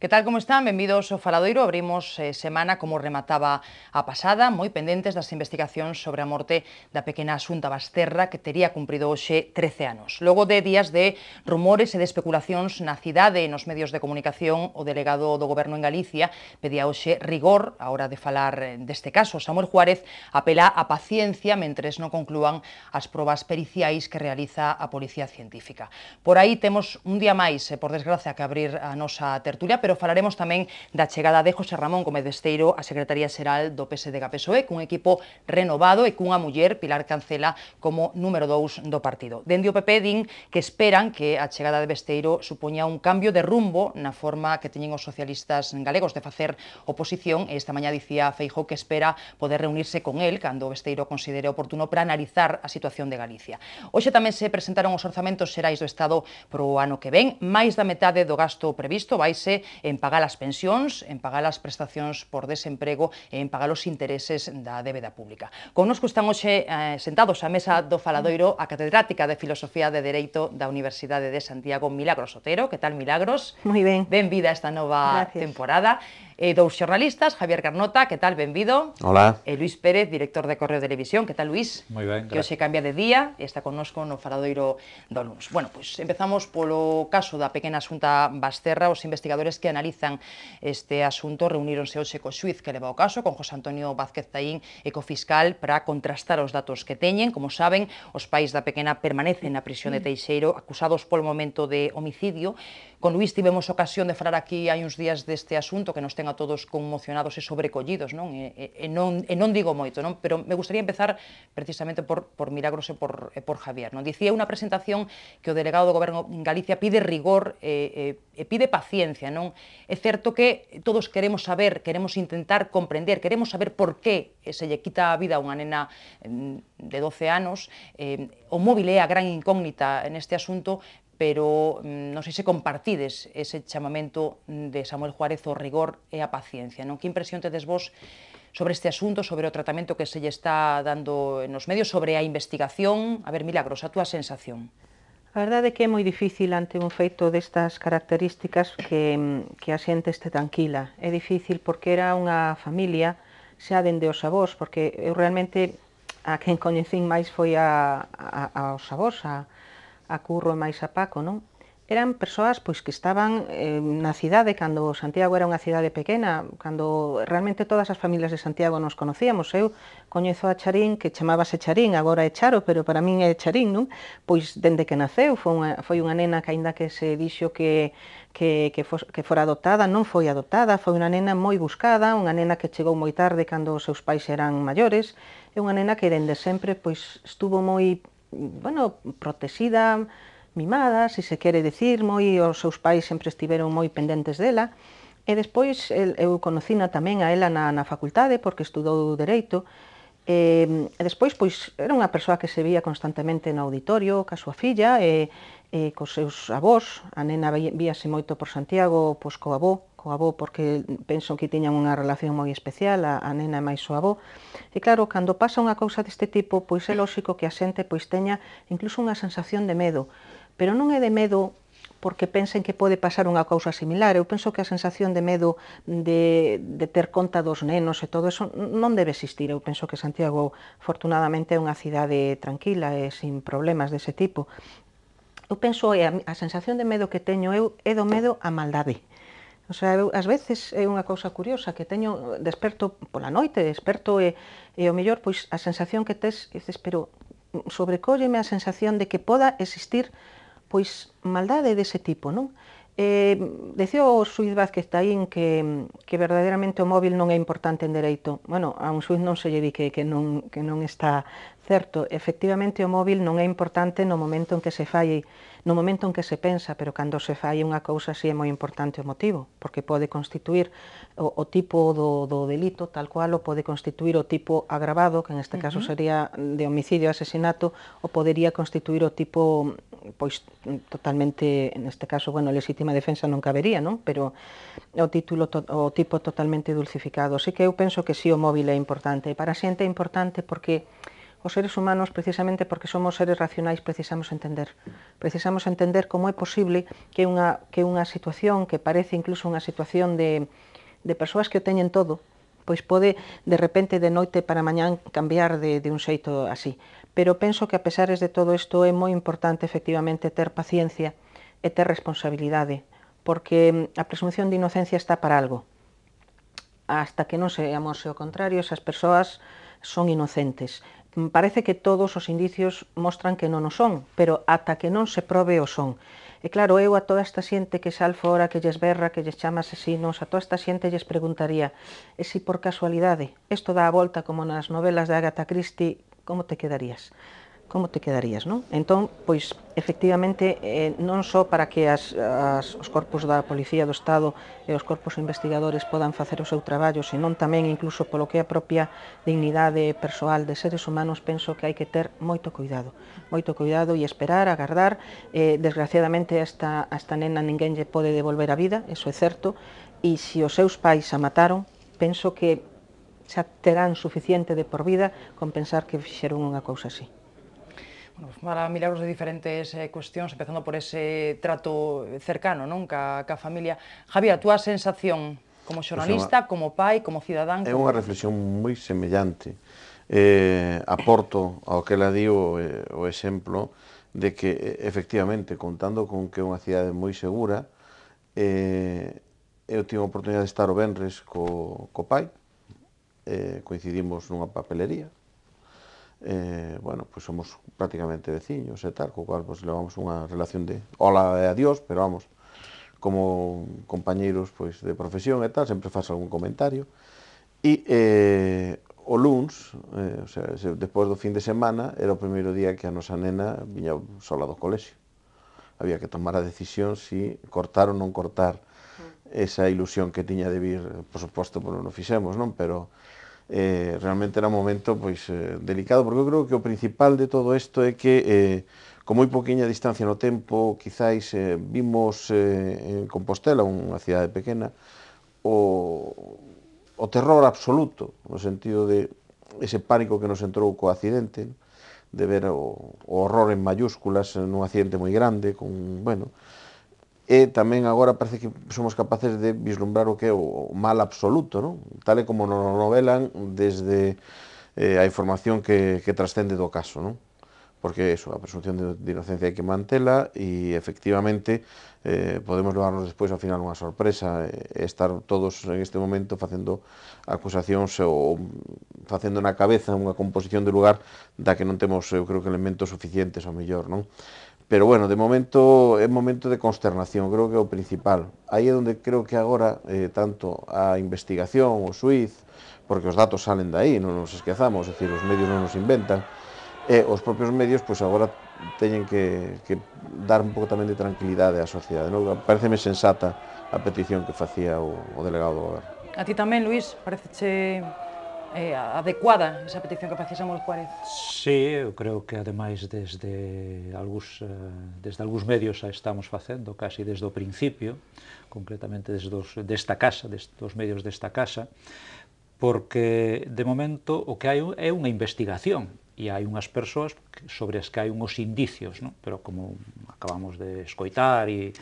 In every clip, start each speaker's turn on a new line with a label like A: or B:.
A: Que tal como están? Benvidos ao Faladoiro. Abrimos eh, semana como remataba a pasada, moi pendentes das investigacións sobre a morte da pequena Asunta Basterra que tería cumprido hoxe 13 anos. Logo de días de rumores e de especulacións na cidade e nos medios de comunicación, o delegado do goberno en Galicia pedía hoxe rigor a hora de falar eh, deste caso. Samuel Juárez apela a paciencia mentres non conclúan as probas periciais que realiza a Policía Científica. Por aí temos un día máis, eh, por desgracia, que abrir a nosa tertulia, pero pero falaremos tamén da chegada de José Ramón Gómez Esteiro a Secretaría Xeral do PSDG-PSOE, cun equipo renovado e cunha muller, Pilar Cancela, como número 2 do partido. Dende o PP din que esperan que a chegada de Besteiro supoña un cambio de rumbo na forma que teñen os socialistas galegos de facer oposición e esta mañá dicía Feijó que espera poder reunirse con el cando Besteiro considere oportuno para analizar a situación de Galicia. Hoxe tamén se presentaron os orzamentos xerais do Estado pro ano que ven. Máis da metade do gasto previsto vaise en pagar as pensións, en pagar as prestacións por desemprego e en pagar os intereses da débeda pública. Connosco están hoxe eh, sentados á mesa do Faladoiro a catedrática de Filosofía de Dereito da Universidade de Santiago, Milagros Otero. Que tal, Milagros? Moi ben. Ben vida esta nova Gracias. temporada. Eh, dos jornalistas, Javier Garnota, ¿qué tal, Bienvenido. Hola. Eh, Luis Pérez, director de Correo Televisión, ¿Qué tal, Luis?
B: Muy
C: bien. Que se
A: cambia de día e está con no faradoiro do Luns. Bueno, pues, empezamos por lo caso la pequeña asunta Basterra, Los investigadores que analizan este asunto reunieronse hoy con Suiz que leva o caso, con José Antonio Vázquez Taín ecofiscal, para contrastar los datos que teñen. Como saben, países de la pequena permanecen en la prisión de mm. Teixeiro acusados por el momento de homicidio. Con Luis tivemos ocasión de hablar aquí hay unos días de este asunto que nos tengo a todos conmocionados e sobrecollidos, non? E, e, non, e non digo moito, non? Pero me gustaría empezar precisamente por, por Milagros e por, e por Javier, non? Dicía unha presentación que o delegado do Goberno en Galicia pide rigor e, e, e pide paciencia, non? É certo que todos queremos saber, queremos intentar comprender, queremos saber por qué se lle quita a vida a unha nena mm, de 12 anos, eh, o móvil é a gran incógnita neste asunto, pero mm, non sei se compartides ese chamamento de Samuel Juárez o rigor e a paciencia. Non que impresión tedes vos sobre este asunto, sobre o tratamento que se lle está dando nos medios, sobre a investigación? A ver, Milagros, a túa sensación.
B: A verdade é que é moi difícil ante un feito destas características que, mm, que a xente este tranquila. É difícil porque era unha familia xa dende os avós, porque eu realmente a quen coñecín máis foi a, a, aos avós, a, a Curro e máis a Paco, non? Eran persoas pois que estaban eh, na cidade cando Santiago era unha cidade pequena, cando realmente todas as familias de Santiago nos conocíamos. Eu coñezo a Charín, que chamábase Charín, agora é Charo, pero para min é Charín, non? Pois dende que naceu foi unha, foi unha nena que aínda que se dixo que que, que, fos, que fora adoptada, non foi adoptada, foi unha nena moi buscada, unha nena que chegou moi tarde cando os seus pais eran maiores, é unha nena que dende sempre pois estuvo moi bueno, protexida, mimada, se se quere decir, moi os seus pais sempre estiveron moi pendentes dela. E despois eu conocina tamén a ela na, na facultade porque estudou Dereito, E, e despois, pois, era unha persoa que se vía constantemente no auditorio, ca súa filla, e, e cos seus avós, a nena víase moito por Santiago, pois co avó, co avó porque penso que tiñan unha relación moi especial, a, a nena e máis o avó. E claro, cando pasa unha cousa deste tipo, pois é lóxico que a xente pois teña incluso unha sensación de medo, pero non é de medo porque pensen que pode pasar unha cousa similar. Eu penso que a sensación de medo de, de ter conta dos nenos e todo eso non debe existir. Eu penso que Santiago, afortunadamente, é unha cidade tranquila e sin problemas dese tipo. Eu penso, a, a sensación de medo que teño eu é do medo á maldade. O sea, eu, as veces é unha cousa curiosa que teño desperto pola noite, desperto e, e o mellor pois a sensación que tes, dices, pero sobrecólleme a sensación de que poda existir pois maldade dese tipo, non? Eh, decía o Suiz Vázquez Taín que, que verdadeiramente o móvil non é importante en dereito. Bueno, a un suiz non se lle di que, que, non, que non está certo. Efectivamente, o móvil non é importante no momento en que se falle, no momento en que se pensa, pero cando se falle unha cousa si sí é moi importante o motivo, porque pode constituir o, o tipo do, do delito, tal cual, o pode constituir o tipo agravado, que en este caso sería de homicidio, asesinato, o podería constituir o tipo pois mm, totalmente neste caso, bueno, lexítima defensa non cabería, non? Pero o título to, o tipo totalmente dulcificado. Así que eu penso que si sí, o móvil é importante e para a xente é importante porque os seres humanos, precisamente porque somos seres racionais, precisamos entender. Precisamos entender como é posible que unha, que unha situación que parece incluso unha situación de, de persoas que o teñen todo, pois pode de repente de noite para mañán cambiar de, de un xeito así pero penso que a pesares de todo isto é moi importante efectivamente ter paciencia e ter responsabilidade, porque mm, a presunción de inocencia está para algo. Hasta que non se amose o contrario, esas persoas son inocentes. Mm, parece que todos os indicios mostran que non o son, pero ata que non se prove o son. E claro, eu a toda esta xente que sal fora, que lles berra, que lles chama asesinos, a toda esta xente lles preguntaría e si por casualidade, isto dá a volta como nas novelas de Agatha Christie, como te quedarías? como te quedarías, non? Entón, pois, efectivamente, eh, non só para que as, as, os corpos da Policía do Estado e os corpos investigadores podan facer o seu traballo, senón tamén incluso polo que é a propia dignidade persoal de seres humanos, penso que hai que ter moito cuidado, moito cuidado e esperar, agardar. Eh, desgraciadamente, esta, a esta nena ninguén lle pode devolver a vida, eso é certo, e se os seus pais a mataron, penso que xa terán suficiente de por vida con pensar que fixeron unha cousa así.
A: Bueno, pues, para milagros de diferentes eh, cuestións, empezando por ese trato cercano, non, ca, ca familia. Javier, a túa sensación como xornalista, pues como pai, como cidadán... É unha
D: reflexión moi semellante. Eh, aporto ao que la digo eh, o exemplo de que efectivamente contando con que é unha cidade moi segura eh, eu tive a oportunidade de estar o Benres co, co pai eh, coincidimos nunha papelería, eh, bueno, pois pues somos prácticamente veciños e tal, co cual pues, levamos unha relación de hola e adiós, pero vamos, como compañeiros pois pues, de profesión e tal, sempre faz algún comentario. E eh, o luns, eh, o sea, despois do fin de semana, era o primeiro día que a nosa nena viña sola do colexio. Había que tomar a decisión si cortar ou non cortar mm esa ilusión que tiña de vir, por suposto, por non fixemos, non? Pero eh, realmente era un momento pois, eh, delicado, porque eu creo que o principal de todo isto é que eh, con moi poquinha distancia no tempo, quizáis eh, vimos eh, en Compostela, unha cidade pequena, o, o terror absoluto, no sentido de ese pánico que nos entrou co accidente, de ver o, o horror en mayúsculas, nun accidente moi grande, con, bueno, e tamén agora parece que somos capaces de vislumbrar o que é o mal absoluto, non? tal e como nos novelan desde eh, a información que, que trascende do caso. Non? Porque eso, a presunción de, de inocencia hai que mantela e efectivamente eh, podemos levarnos despois ao final unha sorpresa e eh, estar todos en este momento facendo acusacións ou facendo na cabeza unha composición de lugar da que non temos, eu creo que elementos suficientes ao mellor, non? Pero bueno, de momento é momento de consternación, creo que é o principal. Aí é onde creo que agora eh, tanto a investigación, o suiz, porque os datos salen de aí, non nos esquezamos, é dicir, os medios non nos inventan, e eh, os propios medios pois agora teñen que, que dar un pouco tamén de tranquilidade á sociedade. Non? Pareceme sensata a petición que facía o, o delegado do goberno.
A: A ti tamén, Luís, pareceche eh, adecuada esa petición que facísemos Juárez.
D: Sí, eu
C: creo que ademais desde algúns, eh, desde algúns medios a estamos facendo, casi desde o principio, concretamente desde os, desta casa, desde os medios desta casa, porque de momento o que hai é unha investigación e hai unhas persoas sobre as que hai unhos indicios, non? pero como acabamos de escoitar e,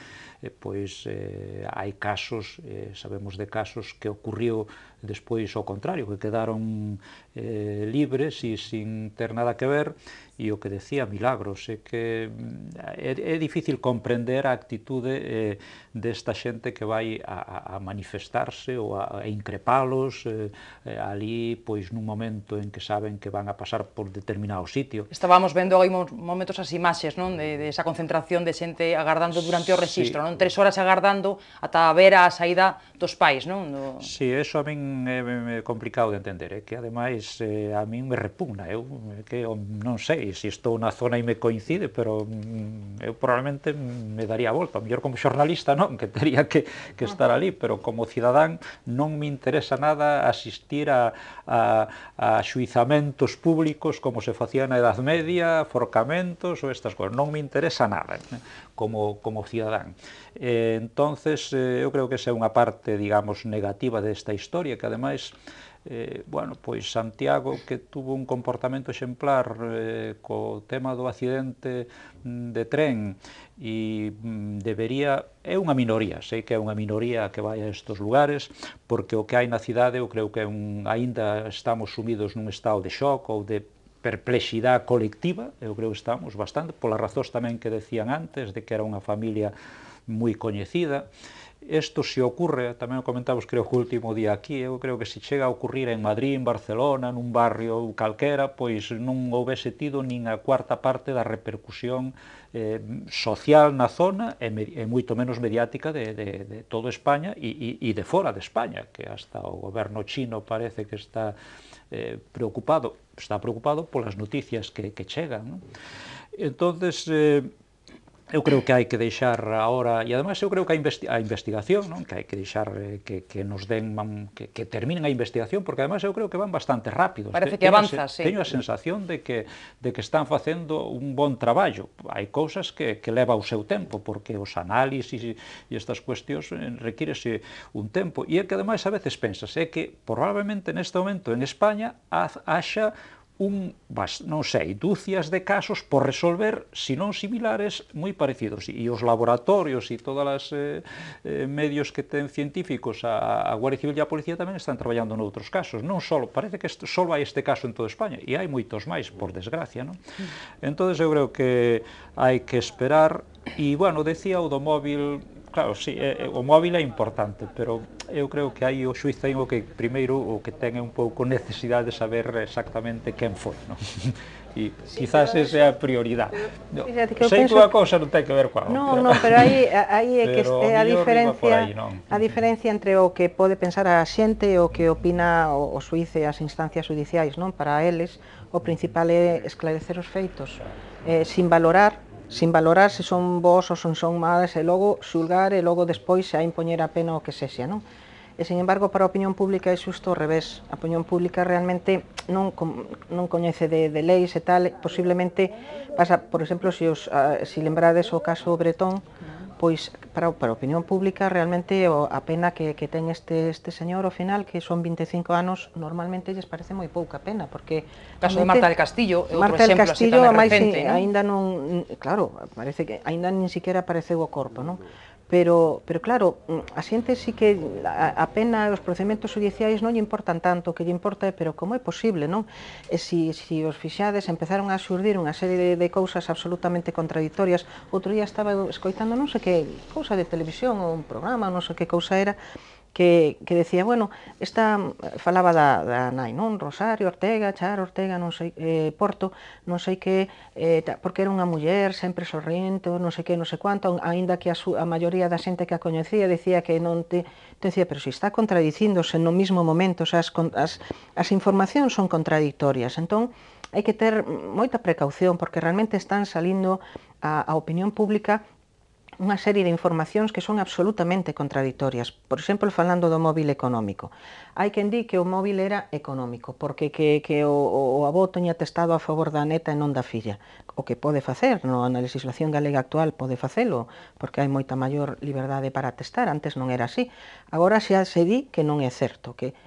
C: eh, pois eh, hai casos, eh, sabemos de casos que ocurriu despois ao contrario, que quedaron eh, libres e sin ter nada que ver, e o que decía Milagros, é que mm, é, é difícil comprender a actitude eh, desta xente que vai a, a manifestarse ou a, a increpalos eh, eh ali, pois nun momento en que saben que van a pasar por determinado sitio.
A: Estábamos vendo aí momentos as imaxes, non, de, de esa concentración de xente agardando durante o registro, sí, non? estaban tres horas agardando ata ver a saída dos pais, non? Do...
C: Si, sí, eso a min é complicado de entender, é eh, que ademais eh, a min me repugna, eu eh, que non sei se si estou na zona e me coincide, pero mm, eu probablemente me daría a volta, mellor como xornalista non, que teria que, que estar ali, pero como cidadán non me interesa nada asistir a, a, a xuizamentos públicos como se facía na Edad Media, forcamentos ou estas cousas, non me interesa nada eh, como, como cidadán. Eh, entonces, eh, eu creo que esa é unha parte, digamos, negativa desta historia, que ademais, eh, bueno, pois Santiago que tuvo un comportamento exemplar eh, co tema do accidente mm, de tren e mm, debería, é unha minoría, sei que é unha minoría que vai a estos lugares, porque o que hai na cidade eu creo que un, aínda estamos sumidos nun estado de xoc ou de perplexidade colectiva, eu creo que estamos bastante, polas razóns tamén que decían antes, de que era unha familia moi coñecida. Isto se ocurre, tamén o comentamos creo que o último día aquí, eu creo que se chega a ocurrir en Madrid, en Barcelona, nun barrio calquera, pois non houvese tido nin a cuarta parte da repercusión eh, social na zona e, me, e moito menos mediática de, de, de todo España e, e, e de fora de España, que hasta o goberno chino parece que está eh, preocupado, está preocupado polas noticias que, que chegan. Non? Entonces, eh, eu creo que hai que deixar agora e ademais eu creo que a, investi a investigación non? que hai que deixar eh, que, que nos den man, que, que terminen a investigación porque ademais eu creo que van bastante rápido parece que avanza, teño, sí. teño a sensación de que, de que están facendo un bon traballo hai cousas que, que leva o seu tempo porque os análisis e, e estas cuestións eh, requírese un tempo e é que ademais a veces pensas é que probablemente neste momento en España haxa un, non sei, dúcias de casos por resolver, senón similares, moi parecidos. E os laboratorios e todas as eh, eh, medios que ten científicos a, a Guardia Civil e a Policía tamén están traballando noutros casos. Non só, parece que só hai este caso en toda España, e hai moitos máis, por desgracia. Non? Entón, eu creo que hai que esperar, e, bueno, decía o do móvil, Claro, sí, é, eh, eh, o móvil é importante, pero eu creo que aí o xuiz ten o que primeiro o que ten é un pouco necesidade de saber exactamente quen foi, non? E quizás sí, esa é a prioridade. No, fíjate, que sei cousa non ten que ver coa Non, non, pero aí
B: aí é que é a diferencia aí, a diferencia entre o que pode pensar a xente e o que opina o, o xuiz e as instancias judiciais, non? Para eles o principal é esclarecer os feitos, eh, sin valorar sin valorar se son vos ou son son madres e logo xulgar e logo despois xa impoñer a pena o que sexa, non? E, sen embargo, para a opinión pública é xusto ao revés. A opinión pública realmente non, non coñece de, de leis e tal, posiblemente pasa, por exemplo, se, os, uh, se lembrades o caso Bretón, pois para, para a opinión pública realmente a pena que, que ten este, este señor ao final que son 25 anos normalmente lles parece moi pouca pena porque caso de Marta del Castillo é outro Marta exemplo Castillo, así tan máis, eh, aínda non claro, parece que aínda nin siquiera apareceu o corpo, non? pero, pero claro, mm, a xente sí que apenas los procedimientos judiciales no le importan tanto, que lle importa pero ¿cómo es posible, non? E si, los os empezaron a surgir una serie de, cosas absolutamente contradictorias, Otro día estaba escoitando no sé qué cosa de televisión o un programa, no sé qué cosa era, que, que decía, bueno, esta falaba da, da nai, non? Rosario Ortega, Char Ortega, non sei, eh, Porto, non sei que, eh, porque era unha muller, sempre sorrento, non sei que, non sei quanto, aínda que a, su, a maioría da xente que a coñecía decía que non te... Te decía, pero se está contradicíndose no mismo momento, o sea, as, as, as informacións son contradictorias, entón, hai que ter moita precaución, porque realmente están salindo a, a opinión pública unha serie de informacións que son absolutamente contradictorias. Por exemplo, falando do móvil económico. Hai quen di que o móvil era económico, porque que, que o, o avó teña testado a favor da neta e non da filla. O que pode facer, no, na legislación galega actual pode facelo, porque hai moita maior liberdade para testar, antes non era así. Agora xa se di que non é certo, que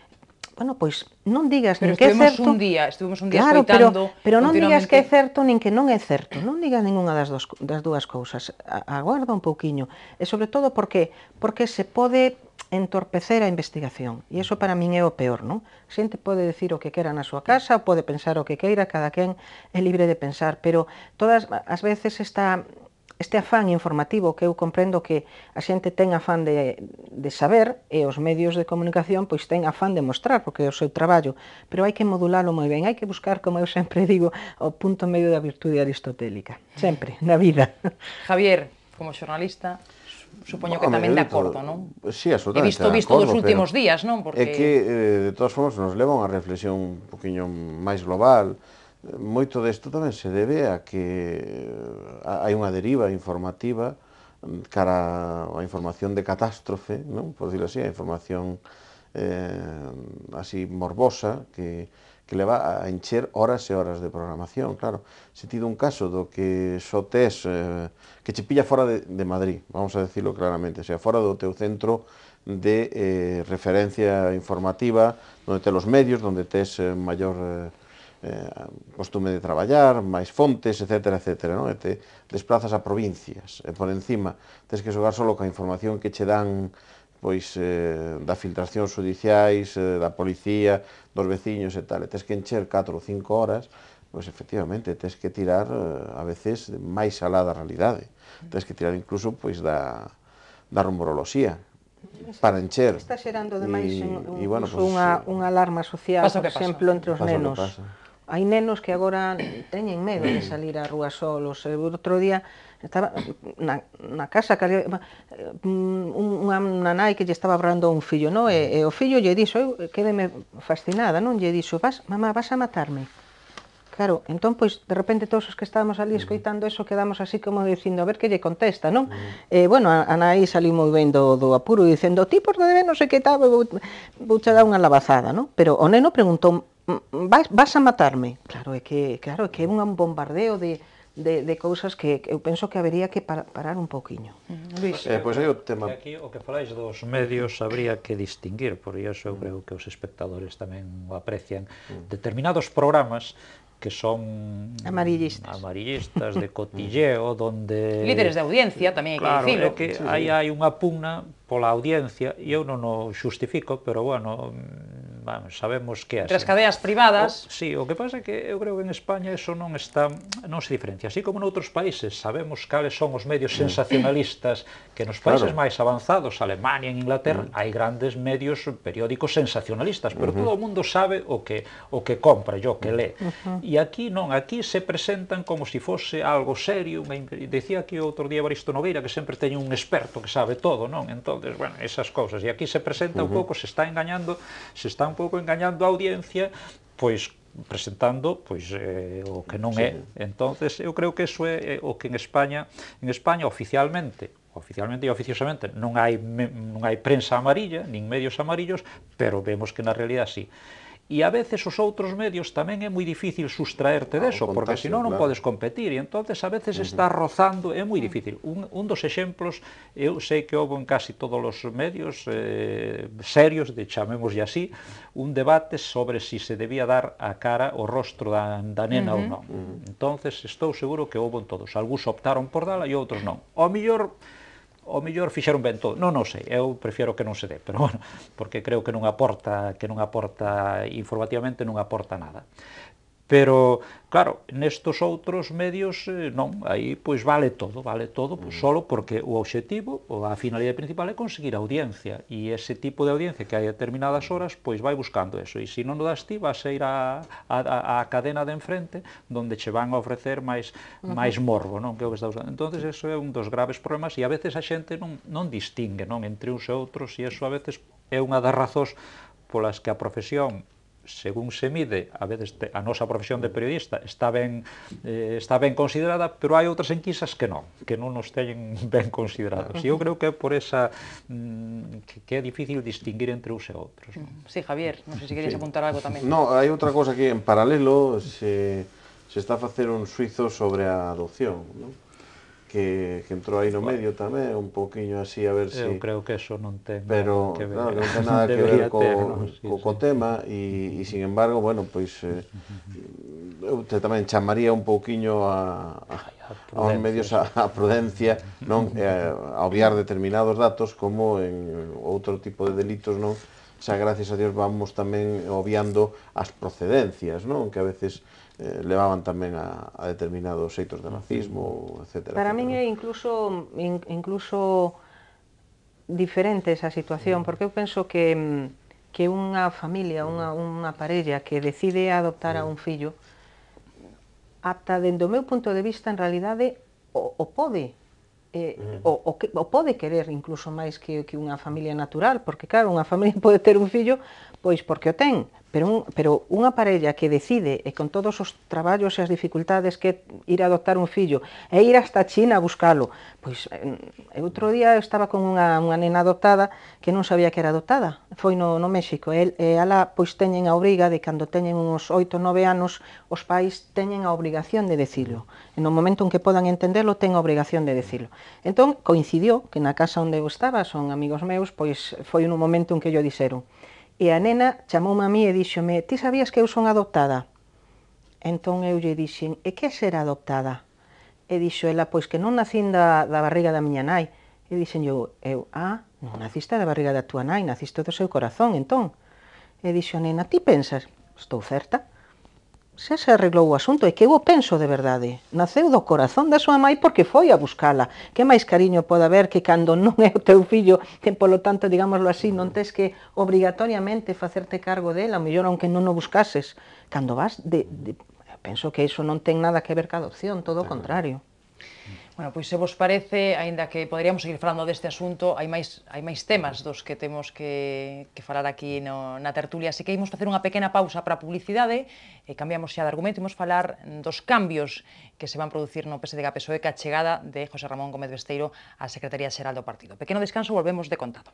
B: bueno, pois non digas pero nin que é certo... un
A: día, estuvimos un día claro, escoitando... Pero, pero non digas que é
B: certo nin que non é certo, non digas ningunha das, dos, das dúas cousas, aguarda un pouquiño, e sobre todo porque, porque se pode entorpecer a investigación, e iso para min é o peor, non? A xente pode decir o que queira na súa casa, pode pensar o que queira, cada quen é libre de pensar, pero todas as veces está este afán informativo que eu comprendo que a xente ten afán de, de saber e os medios de comunicación pois ten afán de mostrar porque é o seu traballo, pero hai que modularlo moi ben, hai que buscar, como eu sempre digo, o punto medio da virtude aristotélica, sempre, na vida.
A: Javier, como xornalista, supoño que tamén de acordo, non?
D: Sí, absolutamente. He visto visto acordo, dos últimos días, non? Porque... É que, eh, de todas formas, nos leva a unha reflexión un poquinho máis global, moito desto tamén se debe a que eh, hai unha deriva informativa mm, cara a información de catástrofe, non? por decirlo así, a información eh, así morbosa que, que leva a encher horas e horas de programación, claro. Se tido un caso do que só tes, eh, que che pilla fora de, de Madrid, vamos a decirlo claramente, o sea, fora do teu centro de eh, referencia informativa, donde tes os medios, donde tes eh, maior... Eh, eh, costume de traballar, máis fontes, etc. etc non? E te desplazas a provincias, e por encima tens que xogar solo ca información que che dan pois eh, da filtración judiciais, eh, da policía, dos veciños e tal, e tes que encher 4 ou 5 horas, pois efectivamente tes que tirar eh, a veces máis alá da realidade. Tes que tirar incluso pois da da rumoroloxía, para encher. Está xerando demais e, un, e, bueno, pues, unha, unha
B: alarma social, por exemplo, entre os nenos. Pasa hai nenos que agora teñen medo de salir á rúa solos. O outro día estaba na, na casa que eh, unha nanai que lle estaba brando un fillo, no? E, e o fillo lle dixo, eu quedeme fascinada, non? Lle dixo, vas, mamá, vas a matarme. Claro, entón, pois, de repente, todos os que estábamos ali escoitando eso, quedamos así como dicindo, a ver que lle contesta, non? Uh -huh. eh, bueno, a, a nai moi ben do, do apuro, dicendo, ti, por debe, non sei que tal, vou, vou che dar unha lavazada, non? Pero o neno preguntou vas, vas a matarme. Claro, é que claro, é que é un bombardeo de de, de cousas que eu penso que habería que par, parar un pouquiño.
C: Mm-hmm. Luis. Eh, pois pues, aí o tema... Aquí o que falais dos medios habría que distinguir, por iso eu creo que os espectadores tamén o aprecian. Mm. Determinados programas que son amarillistas, amarillistas de cotilleo, donde... Líderes de
A: audiencia, tamén hai claro, que dicilo. Claro, que sí, sí. aí hai
C: unha pugna pola audiencia, e eu non o xustifico, pero bueno, vamos, sabemos que Entre as cadeas privadas... O, sí, o que pasa é que eu creo que en España eso non está non se diferencia. Así como noutros países sabemos cales son os medios mm. sensacionalistas que nos países claro. máis avanzados, Alemania, e Inglaterra, mm. hai grandes medios periódicos sensacionalistas, pero uh mm-hmm. -huh. todo o mundo sabe o que o que compra, o que lé. Uh -huh. E aquí non, aquí se presentan como se si fose algo serio, Me decía que outro día Baristo Nogueira que sempre teñe un experto que sabe todo, non? Entonces, bueno, esas cousas. E aquí se presenta uh -huh. un mm-hmm. pouco, se está engañando, se están un pouco engañando a audiencia, pois presentando pois eh, o que non é. Entonces, eu creo que eso é eh, o que en España, en España oficialmente, oficialmente e oficiosamente non hai non hai prensa amarilla, nin medios amarillos, pero vemos que na realidad sí e a veces os outros medios tamén é moi difícil sustraerte ah, deso, porque senón non claro. podes competir, e entonces a veces uh -huh. está rozando, é moi mm. difícil. Un, un dos exemplos, eu sei que houve en casi todos os medios eh, serios, de chamémoslle así, un debate sobre si se debía dar a cara o rostro da, da nena uh -huh. ou non. Uh -huh. Entonces estou seguro que houve en todos. Algúns optaron por dala e outros non. O mellor o mellor fixeron ben todo. Non, non sei, eu prefiero que non se dé, pero bueno, porque creo que non aporta, que non aporta informativamente non aporta nada. Pero, claro, nestos outros medios eh, non, aí pois vale todo, vale todo, pois, mm. solo porque o obxectivo, ou a finalidade principal é conseguir audiencia, e ese tipo de audiencia que hai a determinadas mm. horas, pois vai buscando eso, e se non o das ti, vas a ir a, a, a, cadena de enfrente, onde che van a ofrecer máis uh -huh. máis morbo, non, que o que está usando. Entonces, eso é un dos graves problemas, e a veces a xente non, non distingue, non, entre uns e outros, e eso a veces é unha das razóns polas que a profesión según se mide, a veces a nuestra profesión de periodista está bien eh, considerada, pero hay otras enquisas que no, que no nos teñen bien considerados. E creo que por
D: esa mm, que, difícil distinguir entre uns y e otros.
A: Sí, Javier, no sé si queréis apuntar algo también. No, hay
D: otra cosa que en paralelo se, está haciendo un suizo sobre adopción, que, que entrou aí no bueno. medio tamén, un pouquiño así a ver se... Eu
C: creo que eso non ten Pero, que ver. no, non ten nada que ver co, ter, no?
D: sí, co, sí. co tema e, sin embargo, bueno, pois eh, eu te tamén chamaría un pouquiño a, a, a medios a, a prudencia, non eh, a obviar determinados datos como en outro tipo de delitos, non? xa gracias a Dios vamos tamén obviando as procedencias, non? Que a veces eh, levaban tamén a, a determinados xeitos de racismo, etc. Para
B: min é incluso in, incluso diferente esa situación, mm. porque eu penso que que unha familia, unha, mm. unha parella que decide adoptar a mm. un fillo, ata dende o meu punto de vista, en realidade, o, o pode eh, mm. o, o, que, o pode querer incluso máis que, que unha familia natural, porque claro, unha familia pode ter un fillo pois porque o ten, Pero, un, pero unha parella que decide, e con todos os traballos e as dificultades que ir a adoptar un fillo, e ir hasta China a buscalo, pois eh, mm, outro día estaba con unha, unha nena adoptada que non sabía que era adoptada, foi no, no México, e, e ala pois teñen a obriga de cando teñen uns 8 ou 9 anos, os pais teñen a obrigación de decirlo, e no momento en que podan entenderlo, ten a obrigación de decirlo. Entón, coincidiu que na casa onde eu estaba, son amigos meus, pois foi un momento en que yo dixeron, E a nena chamoume a mí e díxome, ti sabías que eu son adoptada? Entón eu lle dixen, e que ser adoptada? E dixo ela, pois que non nacín da, da barriga da miña nai. E dixen eu, eu, ah, non naciste da barriga da tua nai, naciste do seu corazón, entón. E dixo a nena, ti pensas? Estou certa xa se arreglou o asunto, é que eu o penso de verdade. Naceu do corazón da súa mãe porque foi a buscala. Que máis cariño pode haber que cando non é o teu fillo, que polo tanto, digámoslo así, non tes que obrigatoriamente facerte cargo dela, o mellor aunque non o buscases. Cando vas de, de penso que iso non ten nada que ver ca adopción, todo o contrario. Mm.
A: Bueno, pois se vos parece, aínda que poderíamos seguir falando deste asunto, hai máis, hai máis temas dos que temos que, que falar aquí no, na tertulia, así que imos facer unha pequena pausa para a publicidade, e cambiamos xa de argumento, imos falar dos cambios que se van producir no PSDG PSOE que a chegada de José Ramón Gómez Besteiro á Secretaría Xeral do Partido. Pequeno descanso, volvemos de contado.